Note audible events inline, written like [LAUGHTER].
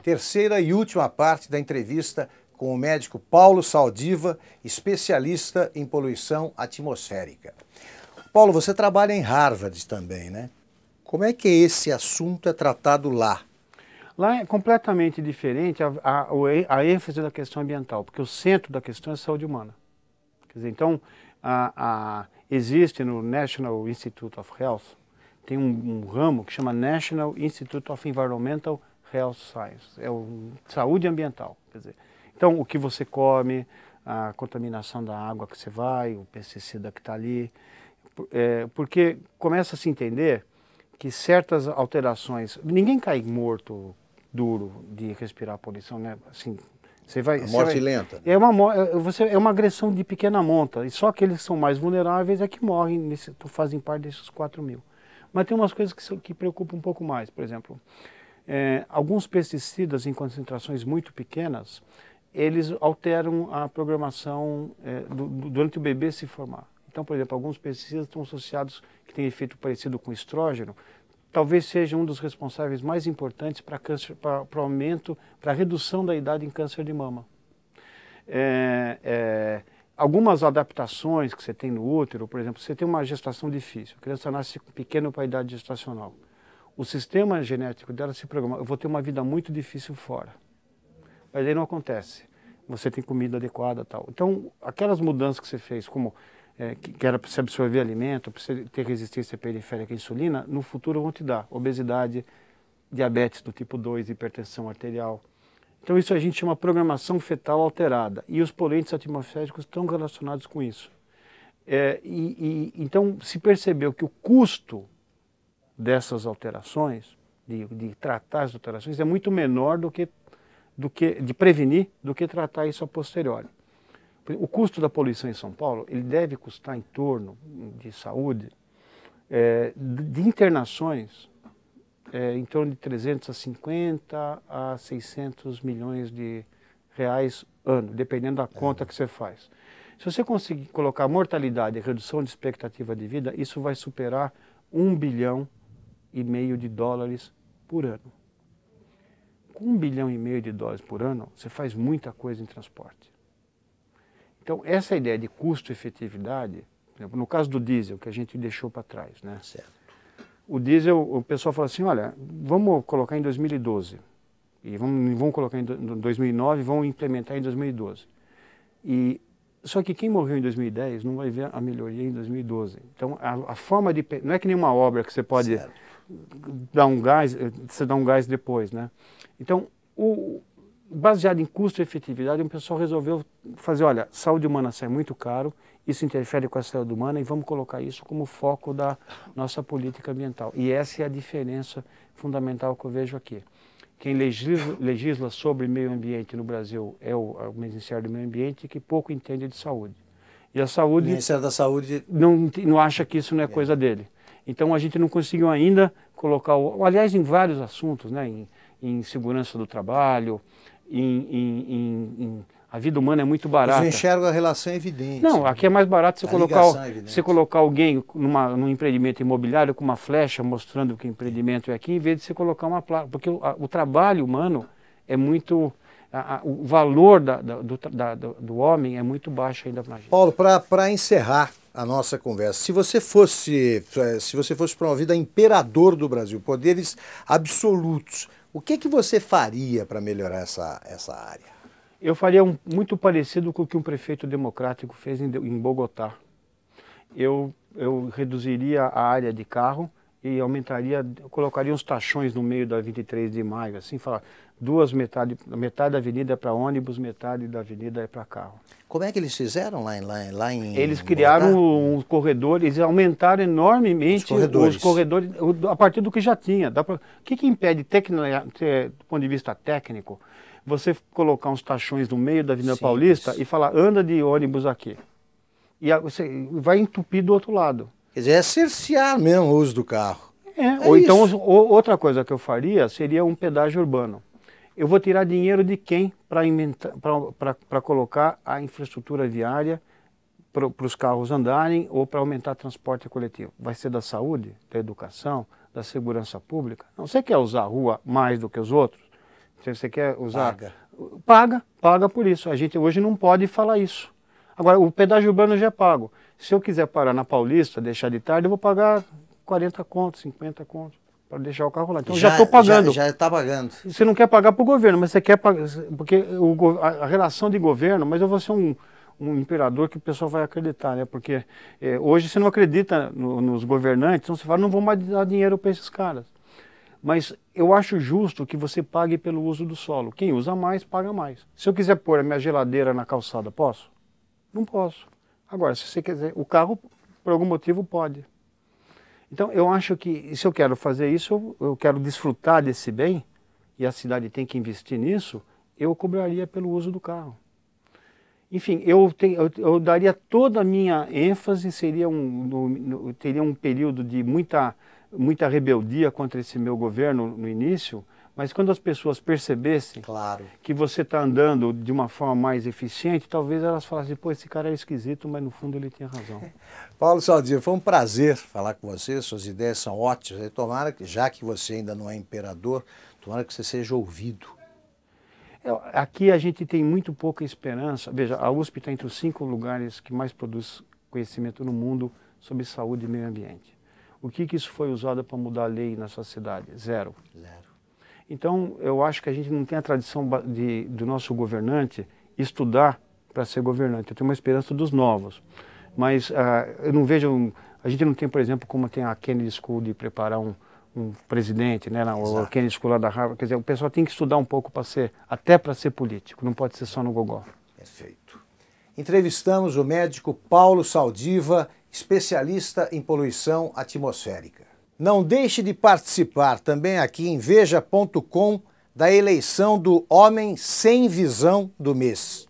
terceira e última parte da entrevista com o médico Paulo Saldiva, especialista em poluição atmosférica. Paulo, você trabalha em Harvard também, né? Como é que esse assunto é tratado lá? Lá é completamente diferente a, a, a ênfase da questão ambiental, porque o centro da questão é a saúde humana. Quer dizer, então, a, existe no National Institute of Health, tem um, um ramo que chama National Institute of Environmental health science, é o saúde ambiental. Quer dizer, então, o que você come, a contaminação da água que você vai, o pesticida que está ali, é, porque começa a se entender que certas alterações, ninguém cai morto duro de respirar poluição, né? Assim, você vai, a morte vai, lenta. Né? É uma, é, você, é uma agressão de pequena monta, e só aqueles que são mais vulneráveis é que morrem, nesse, fazem parte desses 4 mil. Mas tem umas coisas que, que preocupam um pouco mais, por exemplo, é, alguns pesticidas em concentrações muito pequenas, eles alteram a programação é, do, durante o bebê se formar. Então, por exemplo, alguns pesticidas estão associados que têm efeito parecido com estrógeno, talvez seja um dos responsáveis mais importantes para câncer, para, para aumento, para redução da idade em câncer de mama. É, é, algumas adaptações que você tem no útero, por exemplo, você tem uma gestação difícil, a criança nasce pequeno para a idade gestacional o sistema genético dela se programa. Eu vou ter uma vida muito difícil fora. Mas aí não acontece. Você tem comida adequada tal. Então, aquelas mudanças que você fez, como é, que, que era para você absorver alimento, para você ter resistência periférica à insulina, no futuro vão te dar obesidade, diabetes do tipo 2, hipertensão arterial. Então, isso a gente chama programação fetal alterada. E os poluentes atmosféricos estão relacionados com isso. É, e, e, então, se percebeu que o custo dessas alterações, de, de tratar as alterações, é muito menor do que, do que de prevenir do que tratar isso a posteriori. O custo da poluição em São Paulo, ele deve custar em torno de saúde, é, de internações, é, em torno de 350 a 600 milhões de reais ano, dependendo da conta que você faz. Se você conseguir colocar mortalidade e redução de expectativa de vida, isso vai superar um bilhão e meio de dólares por ano. Com um bilhão e meio de dólares por ano, você faz muita coisa em transporte. Então, essa ideia de custo-efetividade, no caso do diesel, que a gente deixou para trás, né? Certo. O diesel, o pessoal fala assim, olha, vamos colocar em 2012. E vamos, vamos colocar em 2009, vão implementar em 2012. E só que quem morreu em 2010 não vai ver a melhoria em 2012. Então, a, a forma de. Não é que nenhuma obra que você pode certo. dar um gás, eh, você dá um gás depois, né? Então, o, baseado em custo e efetividade, o pessoal resolveu fazer: olha, saúde humana sai muito caro, isso interfere com a saúde humana e vamos colocar isso como foco da nossa política ambiental. E essa é a diferença fundamental que eu vejo aqui. Quem legisla, legisla sobre meio ambiente no Brasil é o, é o Ministério do Meio Ambiente, que pouco entende de saúde. E a saúde. O Ministério da Saúde. Não, não acha que isso não é, é. coisa dele. Então a gente não conseguiu ainda colocar, o, aliás, em vários assuntos, né? em, em segurança do trabalho, em, em, em a vida humana é muito barata. Eles enxergam a relação evidente. Não, aqui é mais barato você, colocar, é você colocar alguém numa, num empreendimento imobiliário com uma flecha mostrando que empreendimento é aqui, em vez de você colocar uma placa. Porque o, a, o, trabalho humano é muito. A, a, o valor da, da, do, da, do, do, homem é muito baixo ainda para gente. Paulo, para encerrar a nossa conversa, se você fosse é, se você fosse promovido a imperador do Brasil, poderes absolutos, o que, que você faria para melhorar essa, essa área? Eu faria um, muito parecido com o que um prefeito democrático fez em, em Bogotá. Eu, eu reduziria a área de carro e aumentaria, colocaria uns tachões no meio da 23 de maio, assim, falar duas metade, metade da avenida é para ônibus, metade da avenida é para carro. Como é que eles fizeram lá, lá, lá em Eles criaram um, um corredor, eles aumentaram enormemente os corredores, os corredores a partir do que já tinha. Pra, o que, que impede, tecno, é, do ponto de vista técnico, você colocar uns tachões no meio da Avenida Sim, Paulista isso. e falar, anda de ônibus aqui. E você vai entupir do outro lado. Quer dizer, é cercear mesmo o uso do carro. É, é ou então, isso. então outra coisa que eu faria seria um pedágio urbano. Eu vou tirar dinheiro de quem para colocar a infraestrutura viária para os carros andarem ou para aumentar transporte coletivo? Vai ser da saúde, da educação, da segurança pública? Não, você quer usar a rua mais do que os outros? Você quer usar... Paga. Paga, paga por isso. A gente hoje não pode falar isso. Agora, o pedágio urbano já é pago. Se eu quiser parar na Paulista, deixar de tarde, eu vou pagar 40 contos, 50 contos para deixar o carro lá. Então já estou é, pagando. Já está pagando. Você não quer pagar para o governo, mas você quer pagar. Porque o, a, a, relação de governo, mas eu vou ser um, um imperador que o pessoal vai acreditar, né? Porque é, hoje você não acredita no, nos governantes, então você fala, não vou mais dar dinheiro para esses caras. Mas eu acho justo que você pague pelo uso do solo. Quem usa mais, paga mais. Se eu quiser pôr a minha geladeira na calçada, posso? Não posso. Agora, se você quiser, o carro, por algum motivo, pode. Então, eu acho que se eu quero fazer isso, eu quero desfrutar desse bem, e a cidade tem que investir nisso, eu cobraria pelo uso do carro. Enfim, eu, eu, eu daria toda a minha ênfase, seria um, no, no, teria um período de muita, muita rebeldia contra esse meu governo no início, mas quando as pessoas percebessem claro. que você está andando de uma forma mais eficiente, talvez elas falassem, pô, esse cara é esquisito, mas no fundo ele tinha razão. [LAUGHS] Paulo Saldir, foi um prazer falar com você, suas ideias são ótimas. tomara que, já que você ainda não é imperador, tomara que você seja ouvido. É, aqui a gente tem muito pouca esperança. Veja, a USP está entre os cinco lugares que mais produz conhecimento no mundo sobre saúde e meio ambiente. O que, que isso foi usado para mudar a lei na sua cidade? Zero. Zero. Então, eu acho que a gente não tem a tradição de, do nosso governante estudar para ser governante. Eu tenho uma esperança dos novos. Mas uh, eu não vejo. A gente não tem, por exemplo, como tem a Kennedy School de preparar um, um presidente, né? Na, a Kennedy School lá da Harvard. Quer dizer, o pessoal tem que estudar um pouco para ser, até para ser político, não pode ser só no gogó. Perfeito. Entrevistamos o médico Paulo Saldiva, especialista em poluição atmosférica. Não deixe de participar também aqui em veja.com da eleição do Homem Sem Visão do Mês.